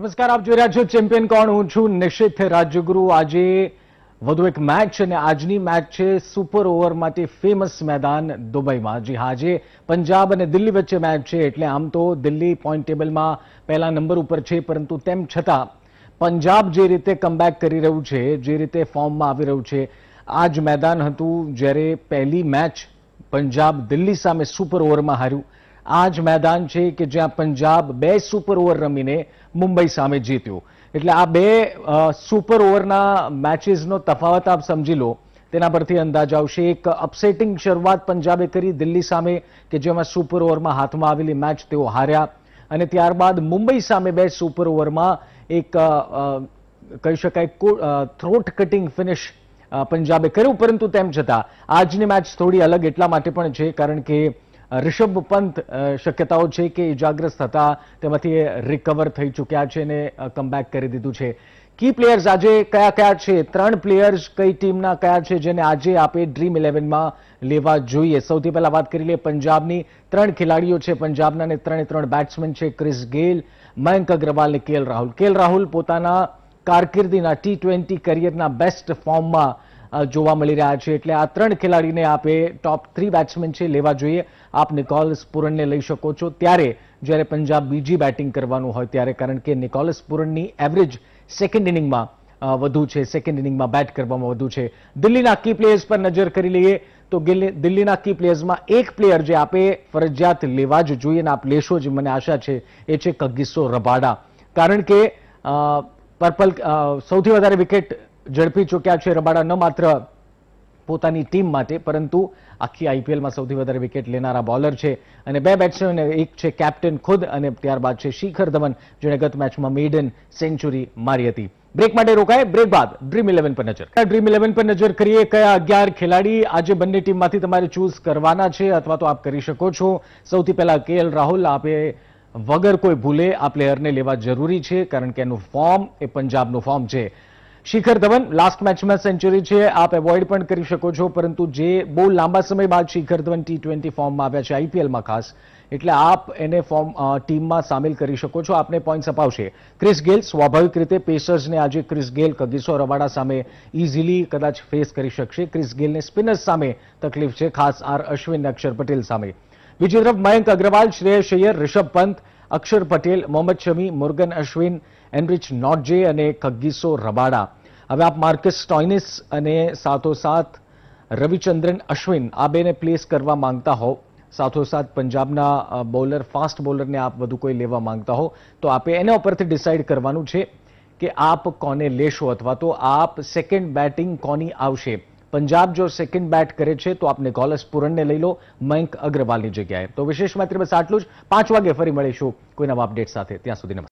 નમસ્કાર આપ જોઈ રહ્યા છો ચેમ્પિયન કોણ હું છું નિશિત રાજ્યગુરુ આજે વધુ એક મેચ છે અને આજની મેચ છે સુપર ઓવર માટે ફેમસ મેદાન દુબઈમાં જી આજે પંજાબ અને દિલ્હી વચ્ચે મેચ છે એટલે આમ તો દિલ્હી પોઈન્ટ ટેબલમાં પહેલા નંબર ઉપર છે પરંતુ તેમ છતાં પંજાબ જે રીતે કમબેક કરી રહ્યું છે જે રીતે ફોર્મમાં આવી રહ્યું છે આ જ મેદાન હતું જ્યારે પહેલી મેચ પંજાબ દિલ્હી સામે સુપર ઓવરમાં હાર્યું આ જ મેદાન છે કે જ્યાં પંજાબ બે સુપર ઓવર રમીને મુંબઈ સામે જીત્યું એટલે આ બે સુપર ઓવરના મેચીસનો તફાવત આપ સમજી લો તેના પરથી અંદાજ આવશે એક અપસેટિંગ શરૂઆત પંજાબે કરી દિલ્હી સામે કે જેમાં સુપર ઓવરમાં હાથમાં આવેલી મેચ તેઓ હાર્યા અને ત્યારબાદ મુંબઈ સામે બે સુપર ઓવરમાં એક કહી શકાય થ્રોટ કટિંગ ફિનિશ પંજાબે કર્યું પરંતુ તેમ છતાં આજની મેચ થોડી અલગ એટલા માટે પણ છે કારણ કે રિષભ પંત શક્યતાઓ છે કે ઇજાગ્રસ્ત હતા તેમાંથી રિકવર થઈ ચૂક્યા છે અને કમબેક કરી દીધું છે કી પ્લેયર્સ આજે કયા કયા છે ત્રણ પ્લેયર્સ કઈ ટીમના કયા છે જેને આજે આપે ડ્રીમ ઇલેવનમાં લેવા જોઈએ સૌથી પહેલા વાત કરી લઈએ પંજાબની ત્રણ ખેલાડીઓ છે પંજાબના અને ત્રણે ત્રણ બેટ્સમેન છે ક્રિસ ગેલ મયંક અગ્રવાલ અને કેએલ રાહુલ કેએલ રાહુલ પોતાના કારકિર્દીના ટી ટ્વેન્ટી કરિયરના બેસ્ટ ફોર્મમાં જોવા મળી રહ્યા છે એટલે આ ત્રણ ખેલાડીને આપે ટોપ થ્રી બેટ્સમેન છે લેવા જોઈએ આપ નિકોલસ પુરણને લઈ શકો છો ત્યારે જ્યારે પંજાબ બીજી બેટિંગ કરવાનું હોય ત્યારે કારણ કે નિકોલસ પુરણની એવરેજ સેકન્ડ ઇનિંગમાં વધુ છે સેકન્ડ ઇનિંગમાં બેટ કરવામાં વધુ છે દિલ્હીના કી પ્લેયર્સ પર નજર કરી લઈએ તો દિલ્હીના કી પ્લેયર્સમાં એક પ્લેયર જે આપે ફરજિયાત લેવા જ જોઈએ અને આપ લેશો જ મને આશા છે એ છે કગીસો રબાડા કારણ કે પર્પલ સૌથી વધારે વિકેટ ઝડપી ચૂક્યા છે રબાડા ન માત્ર પોતાની ટીમ માટે પરંતુ આખી આઈપીએલમાં સૌથી વધારે વિકેટ લેનારા બોલર છે અને બે બેટ્સમેન એક છે કેપ્ટન ખુદ અને ત્યારબાદ છે શિખર ધવન જેણે ગત મેચમાં મેડન સેન્ચુરી મારી હતી બ્રેક માટે રોકાય બ્રેક બાદ ડ્રીમ ઇલેવન પર નજર ડ્રીમ ઇલેવન પર નજર કરીએ કયા અગિયાર ખેલાડી આજે બંને ટીમમાંથી તમારે ચૂઝ કરવાના છે અથવા તો આપ કરી શકો છો સૌથી પહેલા કેએલ રાહુલ આપે વગર કોઈ ભૂલે આ પ્લેયરને લેવા જરૂરી છે કારણ કે એનું ફોર્મ એ પંજાબનું ફોર્મ છે શિખર ધવન લાસ્ટ મેચમાં સેન્ચુરી છે આપ એવોઇડ પણ કરી શકો છો પરંતુ જે બહુ લાંબા સમય બાદ શિખર ધવન ટી ટ્વેન્ટી ફોર્મમાં આવ્યા છે આઈપીએલમાં ખાસ એટલે આપ એને ફોર્મ ટીમમાં સામેલ કરી શકો છો આપને પોઈન્ટ્સ અપાવશે ક્રિસ ગેલ સ્વાભાવિક રીતે પેસર્સને આજે ક્રિસ ગેલ કગીસો રવાડા સામે ઇઝીલી કદાચ ફેસ કરી શકશે ક્રિસ ગેલને સ્પિનર્સ સામે તકલીફ છે ખાસ આર અશ્વિન અક્ષર પટેલ સામે બીજી તરફ મયંક અગ્રવાલ શ્રેયસ અય્યર રિષભ પંત અક્ષર પટેલ મોહમ્મદ શમી મુરગન અશ્વિન એનરિચ નોટજે અને કગ્ગીસો રબાડા હવે આપ માર્કસ ટોઇનિસ અને સાથોસાથ રવિચંદ્રન અશ્વિન આ બેને પ્લેસ કરવા માંગતા હો સાથોસાથ પંજાબના બોલર ફાસ્ટ બોલરને આપ વધુ કોઈ લેવા માંગતા હો તો આપે એના ઉપરથી ડિસાઇડ કરવાનું છે કે આપ કોને લેશો અથવા તો આપ સેકન્ડ બેટિંગ કોની આવશે પંજાબ જો સેકન્ડ બેટ કરે છે તો આપને ગોલસ પૂરણને લઈ લો મયંક અગ્રવાલની જગ્યાએ તો વિશેષ માત્ર બસ આટલું જ પાંચ વાગે ફરી મળીશું કોઈ નવા અપડેટ સાથે ત્યાં સુધી